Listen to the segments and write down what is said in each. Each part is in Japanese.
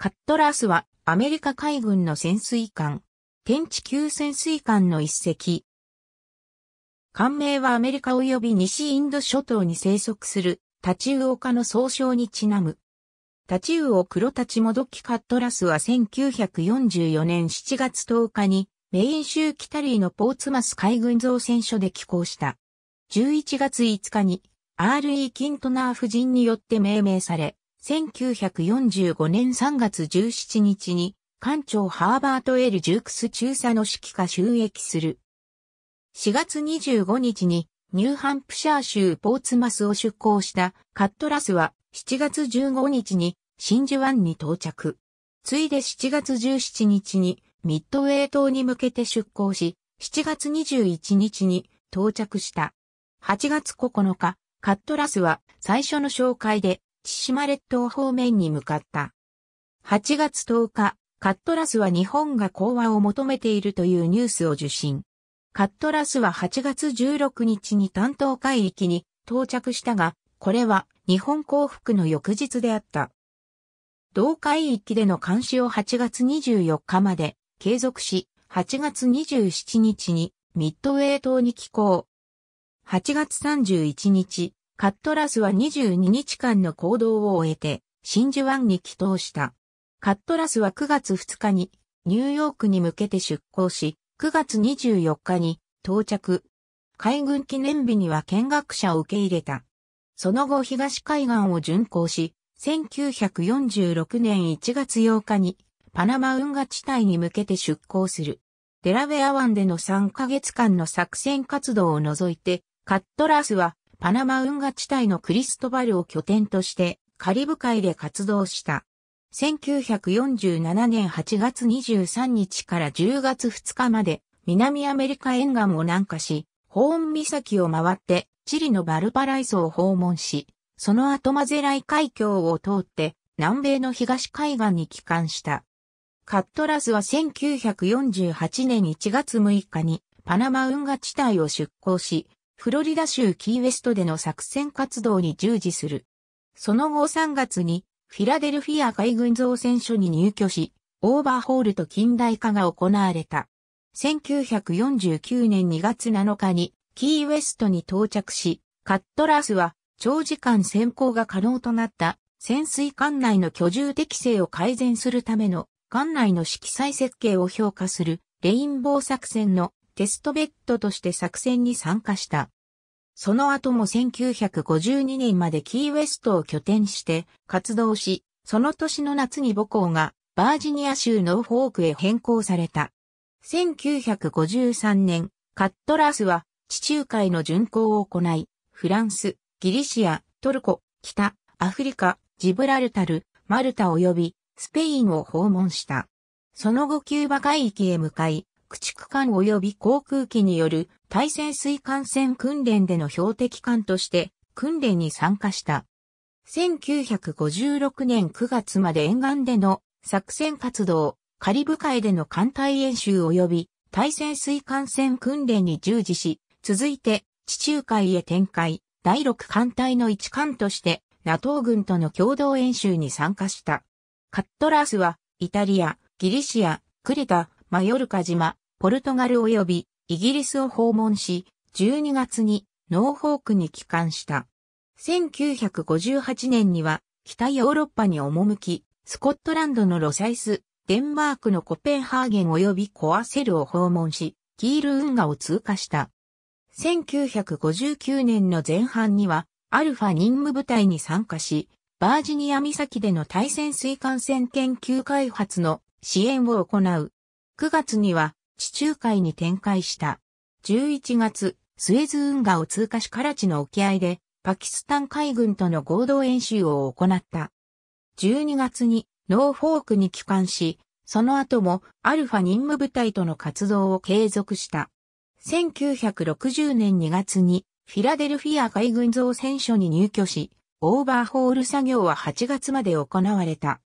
カットラースはアメリカ海軍の潜水艦、天地級潜水艦の一隻。艦名はアメリカ及び西インド諸島に生息するタチウオ科の総称にちなむ。タチウオ黒タチモドキカットラスは1944年7月10日にメイン州キタリーのポーツマス海軍造船所で寄港した。11月5日に R.E. キントナー夫人によって命名され、1945年3月17日に、艦長ハーバート・エル・ジュークス中佐の指揮下収益する。4月25日に、ニューハンプシャー州ポーツマスを出港したカットラスは、7月15日に真珠湾に到着。ついで7月17日にミッドウェイ島に向けて出港し、7月21日に到着した。8月9日、カットラスは最初の紹介で千島列島方面に向かった。8月10日、カットラスは日本が講和を求めているというニュースを受信。カットラスは8月16日に担当海域に到着したが、これは日本降伏の翌日であった。同海域での監視を8月24日まで継続し、8月27日にミッドウェー島に寄港。8月31日、カットラスは22日間の行動を終えて、真珠湾に帰投した。カットラスは9月2日に、ニューヨークに向けて出港し、9月24日に到着。海軍記念日には見学者を受け入れた。その後東海岸を巡航し、1946年1月8日にパナマ運河地帯に向けて出港する。デラウェア湾での3ヶ月間の作戦活動を除いて、カットラスはパナマ運河地帯のクリストバルを拠点としてカリブ海で活動した。1947年8月23日から10月2日まで南アメリカ沿岸を南下し、ホーン岬を回ってチリのバルパライソを訪問し、その後マゼライ海峡を通って南米の東海岸に帰還した。カットラスは1948年1月6日にパナマ運河地帯を出港し、フロリダ州キーウェストでの作戦活動に従事する。その後3月にフィラデルフィア海軍造船所に入居し、オーバーホールと近代化が行われた。1949年2月7日にキーウェストに到着し、カットラースは長時間潜航が可能となった潜水艦内の居住適性を改善するための艦内の色彩設計を評価するレインボー作戦のテストベッドとして作戦に参加した。その後も1952年までキーウェストを拠点して活動し、その年の夏に母校がバージニア州ノーフォークへ変更された。1953年、カットラースは地中海の巡航を行い、フランス、ギリシア、トルコ、北、アフリカ、ジブラルタル、マルタ及びスペインを訪問した。その後キューバ海域へ向かい、駆逐艦及び航空機による対潜水艦船訓練での標的艦として訓練に参加した。1956年9月まで沿岸での作戦活動、カリブ海での艦隊演習及び対潜水艦船訓練に従事し、続いて地中海へ展開、第6艦隊の一艦として NATO 軍との共同演習に参加した。カットラースはイタリア、ギリシア、クレタ、マヨルカ島、ポルトガル及びイギリスを訪問し、12月にノーフォークに帰還した。1958年には北ヨーロッパに赴き、スコットランドのロサイス、デンマークのコペンハーゲン及びコアセルを訪問し、キール運河を通過した。1959年の前半には、アルファ任務部隊に参加し、バージニア岬での対潜水艦船研究開発の支援を行う9月には地中海に展開した。11月、スエズ運河を通過しカラチの沖合で、パキスタン海軍との合同演習を行った。12月にノーフォークに帰還し、その後もアルファ任務部隊との活動を継続した。1960年2月にフィラデルフィア海軍造船所に入居し、オーバーホール作業は8月まで行われた。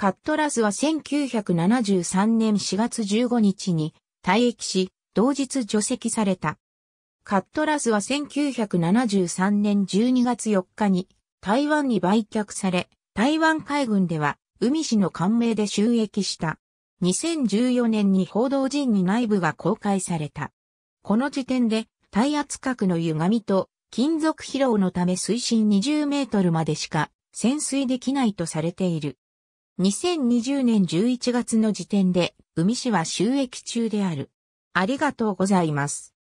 カットラスは1973年4月15日に退役し、同日除籍された。カットラスは1973年12月4日に台湾に売却され、台湾海軍では海市の官名で収益した。2014年に報道陣に内部が公開された。この時点で、耐圧核の歪みと金属疲労のため水深20メートルまでしか潜水できないとされている。2020年11月の時点で、海市は収益中である。ありがとうございます。